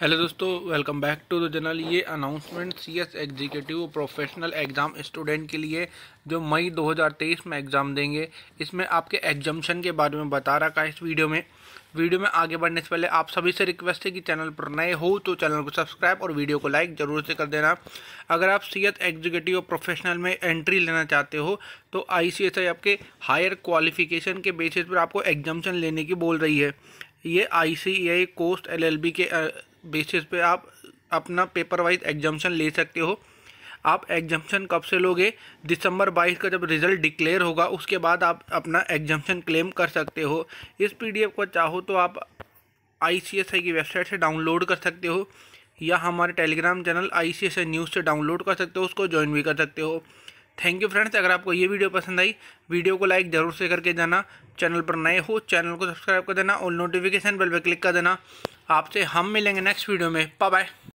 hello दोस्तों welcome back to the channel ये announcement C S executive professional exam student के लिए जो मई 2023 में एग्ज़ाम देंगे इसमें आपके एग्जामेशन के बारे में बता रखा है इस वीडियो में वीडियो में आगे बढ़ने से पहले आप सभी से रिक्वेस्ट है कि चैनल पर नए हो तो चैनल को सब्सक्राइब और वीडियो को लाइक ज़रूर से कर देना अगर आप सी एस एग्जीक्यूटिव प्रोफेशनल में एंट्री लेना चाहते हो तो आई सी एस आई आपके हायर क्वालिफिकेशन के बेसिस पर आपको एग्जामेशन लेने की बोल रही है ये I C I cost L L B के बेसिस पे आप अपना पेपर वाइज एग्जामेशन ले सकते हो आप एग्जामेशन कब से लोगे दिसंबर 22 का जब रिज़ल्ट डिक्लेयर होगा उसके बाद आप अपना एग्जामेशन क्लेम कर सकते हो इस पीडीएफ को चाहो तो आप आईसीएसआई की वेबसाइट से डाउनलोड कर सकते हो या हमारे Telegram channel I C news से डाउनलोड कर सकते हो उसको ज्वाइन भी कर सकते हो थैंक यू फ्रेंड्स अगर आपको ये वीडियो पसंद आई वीडियो को लाइक ज़रूर से करके जाना चैनल पर नए हो चैनल को सब्सक्राइब कर देना और नोटिफिकेशन बेल पर क्लिक कर देना आपसे हम मिलेंगे नेक्स्ट वीडियो में बाय बाय